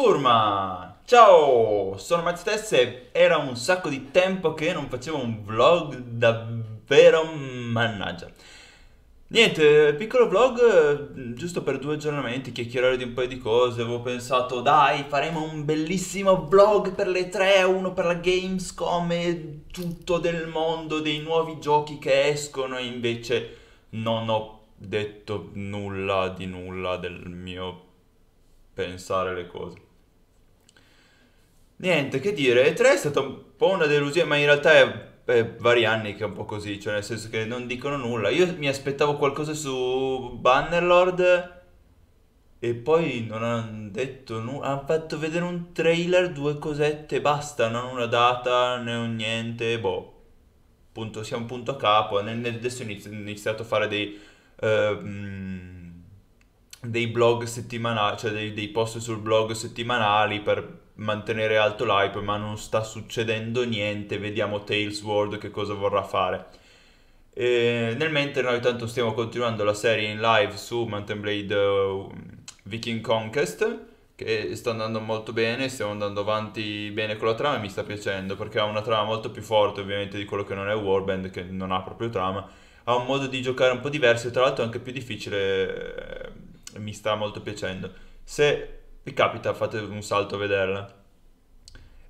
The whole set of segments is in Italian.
Surman! Ciao, sono Matt Stesse. Era un sacco di tempo che non facevo un vlog davvero mannaggia. Niente, piccolo vlog giusto per due aggiornamenti, chiacchierare di un paio di cose. Avevo pensato, dai, faremo un bellissimo vlog per le tre, uno per la Gamescom e tutto del mondo dei nuovi giochi che escono. E invece non ho detto nulla di nulla del mio pensare le cose. Niente, che dire, E3 è stata un po' una delusione, ma in realtà è, è vari anni che è un po' così, cioè nel senso che non dicono nulla. Io mi aspettavo qualcosa su Bannerlord e poi non hanno detto nulla, hanno fatto vedere un trailer, due cosette, basta, non una data, né un niente, boh. Punto, siamo punto a capo, adesso ho iniziato a fare dei... Uh, dei blog settimanali, cioè dei, dei post sul blog settimanali per mantenere alto l'hype, ma non sta succedendo niente, vediamo Tales World che cosa vorrà fare. E nel mentre noi tanto stiamo continuando la serie in live su Mountain Blade uh, Viking Conquest, che sta andando molto bene, stiamo andando avanti bene con la trama e mi sta piacendo, perché ha una trama molto più forte ovviamente di quello che non è Warband, che non ha proprio trama, ha un modo di giocare un po' diverso e tra l'altro anche più difficile, eh, mi sta molto piacendo. Se e capita, fate un salto a vederla.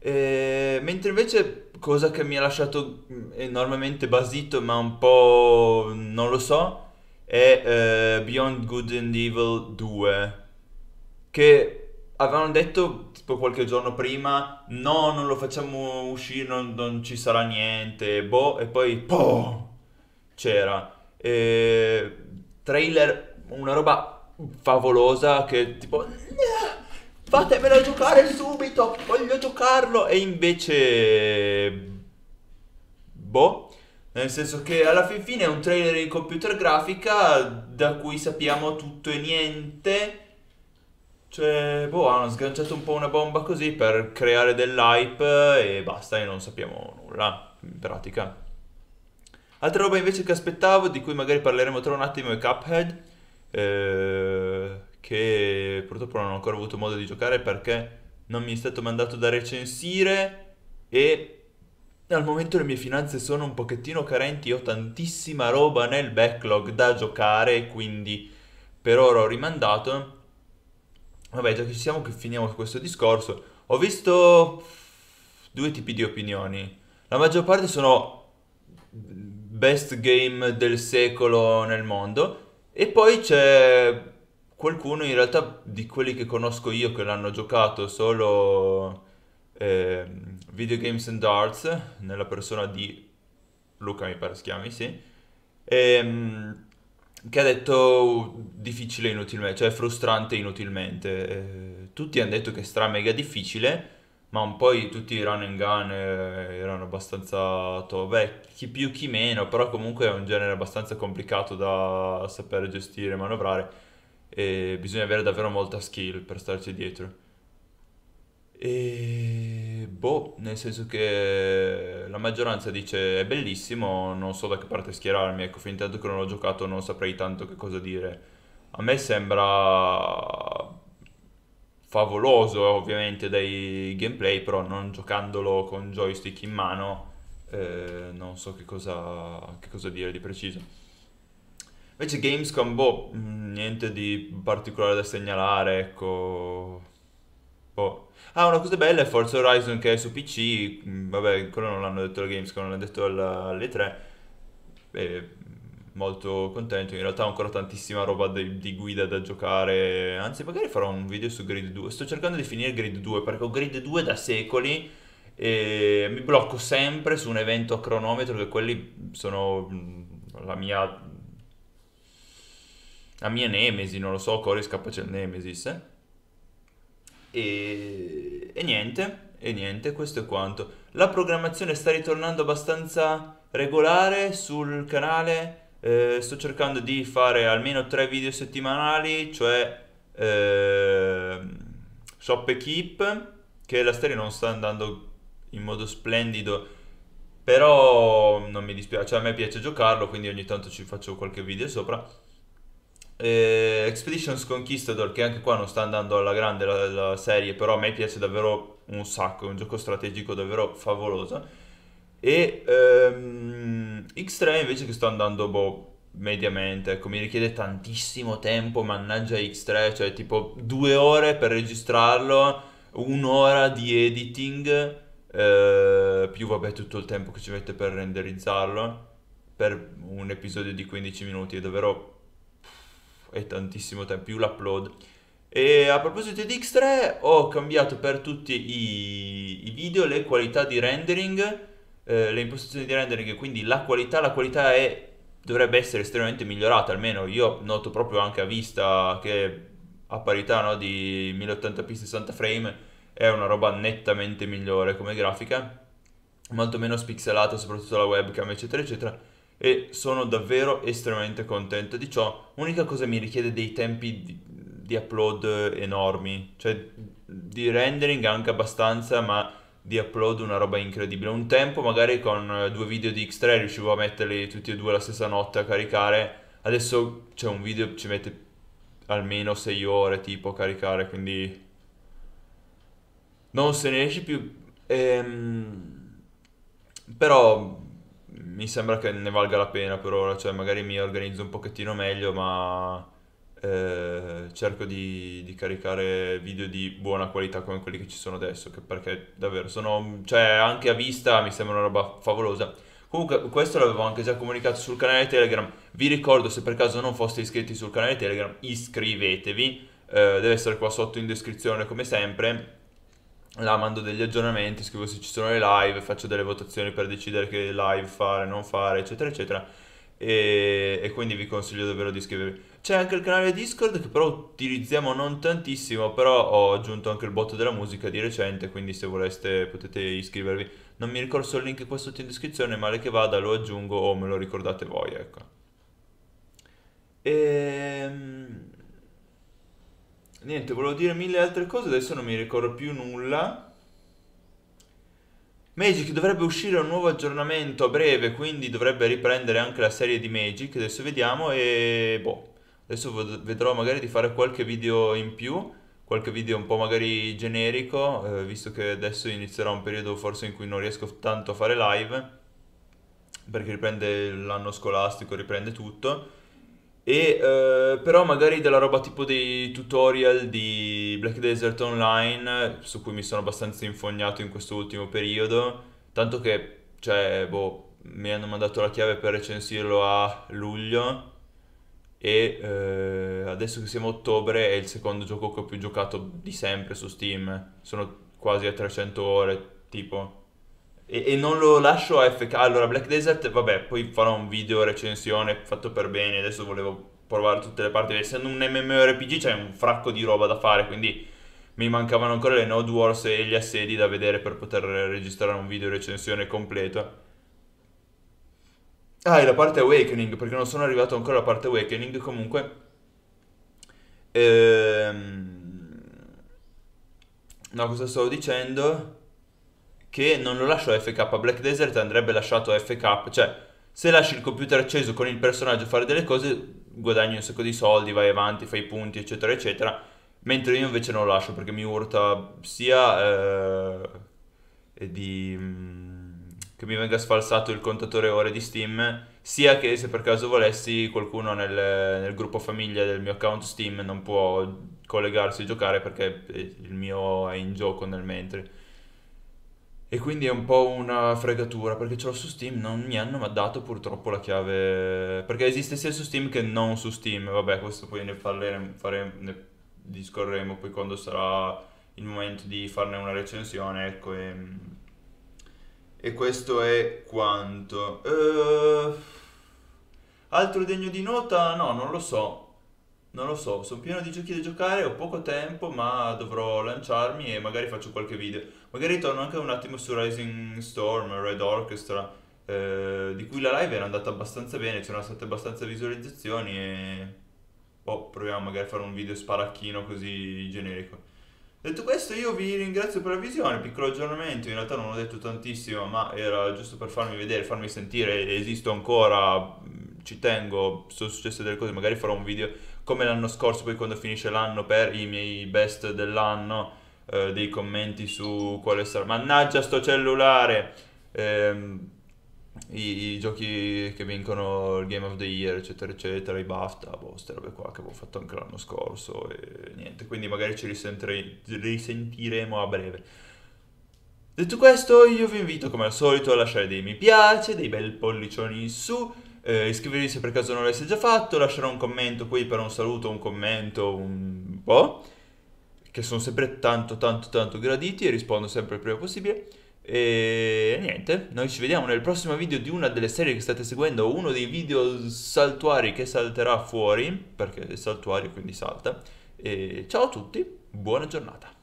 E... Mentre invece, cosa che mi ha lasciato mm, enormemente basito, ma un po' non lo so, è eh, Beyond Good and Evil 2. Che avevano detto tipo qualche giorno prima, no, non lo facciamo uscire, non, non ci sarà niente, boh, e poi, boh, c'era. E... Trailer, una roba favolosa che tipo fatemelo giocare subito, voglio giocarlo. E invece... Boh. Nel senso che alla fin fine è un trailer in computer grafica da cui sappiamo tutto e niente. Cioè, boh, hanno sganciato un po' una bomba così per creare dell'hype e basta, e non sappiamo nulla, in pratica. Altra roba invece che aspettavo, di cui magari parleremo tra un attimo, è Cuphead. Eh che purtroppo non ho ancora avuto modo di giocare perché non mi è stato mandato da recensire e al momento le mie finanze sono un pochettino carenti, ho tantissima roba nel backlog da giocare quindi per ora ho rimandato. Vabbè, già che ci siamo che finiamo questo discorso, ho visto due tipi di opinioni. La maggior parte sono best game del secolo nel mondo e poi c'è qualcuno in realtà di quelli che conosco io che l'hanno giocato solo eh, Video Games and Arts, nella persona di Luca mi pare si chiami, sì, ehm, che ha detto difficile inutilmente, cioè frustrante inutilmente. Eh, tutti hanno detto che è stra mega difficile, ma un po' tutti i run and gun eh, erano abbastanza to- beh, chi più chi meno, però comunque è un genere abbastanza complicato da sapere gestire e manovrare e bisogna avere davvero molta skill per starci dietro. E boh, nel senso che la maggioranza dice è bellissimo, non so da che parte schierarmi, ecco, fin tanto che non l'ho giocato non saprei tanto che cosa dire. A me sembra favoloso ovviamente dai gameplay, però non giocandolo con joystick in mano eh, non so che cosa, che cosa dire di preciso. Invece Gamescom, boh, mm, niente di particolare da segnalare, ecco. Boh. Ah, una cosa bella è Forza Horizon che è su PC, mm, vabbè, quello non l'hanno detto la Gamescom, l'hanno detto alle 3. Beh, mm, molto contento, in realtà ho ancora tantissima roba di, di, guida da giocare, anzi magari farò un video su Grid 2, sto cercando di finire Grid 2 perché ho Grid 2 da secoli e mi blocco sempre su un evento a cronometro che quelli sono la mia la mia Nemesis, non lo so, Core Scappace Nemesis. E, e niente, e niente, questo è quanto. La programmazione sta ritornando abbastanza regolare sul canale. Eh, sto cercando di fare almeno tre video settimanali, cioè eh, Shop e Keep, che la serie non sta andando in modo splendido, però non mi dispiace, cioè, a me piace giocarlo, quindi ogni tanto ci faccio qualche video sopra eh, Expeditions Conquistador, che anche qua non sta andando alla grande la, la, serie, però a me piace davvero un sacco, è un gioco strategico davvero favoloso. E ehm, X3 invece che sto andando boh, mediamente, ecco, mi richiede tantissimo tempo, mannaggia X3, cioè tipo due ore per registrarlo, un'ora di editing, eh, più vabbè tutto il tempo che ci mette per renderizzarlo, per un episodio di 15 minuti, è davvero è tantissimo tempo, più l'upload. E a proposito di X3 ho cambiato per tutti i, i video le qualità di rendering, eh, le impostazioni di rendering, quindi la qualità, la qualità è, dovrebbe essere estremamente migliorata, almeno io noto proprio anche a vista che a parità no, di 1080p 60 frame è una roba nettamente migliore come grafica, molto meno spixelata soprattutto la webcam eccetera eccetera e sono davvero estremamente contento di ciò. L'unica cosa mi richiede dei tempi di, di upload enormi, cioè di rendering anche abbastanza, ma di upload una roba incredibile. Un tempo magari con due video di X3 riuscivo a metterli tutti e due la stessa notte a caricare, adesso c'è cioè, un video ci mette almeno 6 ore tipo a caricare, quindi non se ne esce più. Ehm... Però mi sembra che ne valga la pena per ora, cioè magari mi organizzo un pochettino meglio, ma eh, cerco di, di, caricare video di buona qualità come quelli che ci sono adesso, perché davvero sono, cioè anche a vista mi sembra una roba favolosa. Comunque questo l'avevo anche già comunicato sul canale Telegram, vi ricordo se per caso non foste iscritti sul canale Telegram iscrivetevi, eh, deve essere qua sotto in descrizione come sempre là mando degli aggiornamenti, scrivo se ci sono le live, faccio delle votazioni per decidere che live fare, non fare, eccetera, eccetera. E, e, quindi vi consiglio davvero di iscrivervi. C'è anche il canale Discord che però utilizziamo non tantissimo, però ho aggiunto anche il bot della musica di recente, quindi se voleste potete iscrivervi. Non mi ricordo il link qua sotto in descrizione, male che vada lo aggiungo o me lo ricordate voi, ecco. Niente, volevo dire mille altre cose, adesso non mi ricordo più nulla. Magic dovrebbe uscire un nuovo aggiornamento a breve, quindi dovrebbe riprendere anche la serie di Magic. Adesso vediamo e boh. Adesso vedrò magari di fare qualche video in più, qualche video un po' magari generico, eh, visto che adesso inizierà un periodo forse in cui non riesco tanto a fare live, perché riprende l'anno scolastico, riprende tutto. E, eh, però magari della roba tipo dei tutorial di Black Desert Online, su cui mi sono abbastanza infognato in questo ultimo periodo, tanto che, cioè, boh, mi hanno mandato la chiave per recensirlo a luglio e eh, adesso che siamo a ottobre è il secondo gioco che ho più giocato di sempre su Steam, sono quasi a 300 ore tipo e, e, non lo lascio a FK. Allora, Black Desert, vabbè, poi farò un video recensione fatto per bene. Adesso volevo provare tutte le parti. Essendo un MMORPG c'è un fracco di roba da fare, quindi mi mancavano ancora le Node Wars e gli assedi da vedere per poter registrare un video recensione completo. Ah, e la parte Awakening, perché non sono arrivato ancora alla parte Awakening, comunque... Ehm... No, cosa stavo dicendo? che non lo lascio a FK. Black Desert andrebbe lasciato a FK, cioè se lasci il computer acceso con il personaggio a fare delle cose, guadagni un sacco di soldi, vai avanti, fai punti, eccetera, eccetera. Mentre io invece non lo lascio perché mi urta sia eh, di, mm, che mi venga sfalsato il contatore ore di Steam, sia che se per caso volessi qualcuno nel, nel gruppo famiglia del mio account Steam non può collegarsi e giocare perché il mio è in gioco nel mentre. E quindi è un po' una fregatura perché ce l'ho su Steam, non mi hanno dato purtroppo la chiave. Perché esiste sia su Steam che non su Steam. Vabbè, questo poi ne parleremo, faremo, ne discorreremo poi quando sarà il momento di farne una recensione. Ecco, e, e questo è quanto. Uh, altro degno di nota? No, non lo so. Non lo so, sono pieno di giochi da giocare, ho poco tempo, ma dovrò lanciarmi e magari faccio qualche video. Magari torno anche un attimo su Rising Storm, Red Orchestra, eh, di cui la live era andata abbastanza bene, c'erano state abbastanza visualizzazioni e... Boh, proviamo magari a fare un video sparacchino così generico. Detto questo io vi ringrazio per la visione, piccolo aggiornamento, in realtà non ho detto tantissimo, ma era giusto per farmi vedere, farmi sentire, esisto ancora, ci tengo, sono successe delle cose, magari farò un video come l'anno scorso, poi quando finisce l'anno per i miei best dell'anno eh, dei commenti su quale sarà. Mannaggia sto cellulare! Eh, i, i, giochi che vincono il Game of the Year, eccetera, eccetera, i BAFTA, boh, queste robe qua che avevo fatto anche l'anno scorso e niente. Quindi magari ci risentiremo a breve. Detto questo, io vi invito come al solito a lasciare dei mi piace, dei bel pollicioni in su, eh, iscrivervi se per caso non l'avesse già fatto, lascerò un commento qui per un saluto, un commento, un po'. Boh che sono sempre tanto tanto tanto graditi e rispondo sempre il prima possibile. E niente, noi ci vediamo nel prossimo video di una delle serie che state seguendo o uno dei video saltuari che salterà fuori, perché è saltuario quindi salta. E ciao a tutti, buona giornata.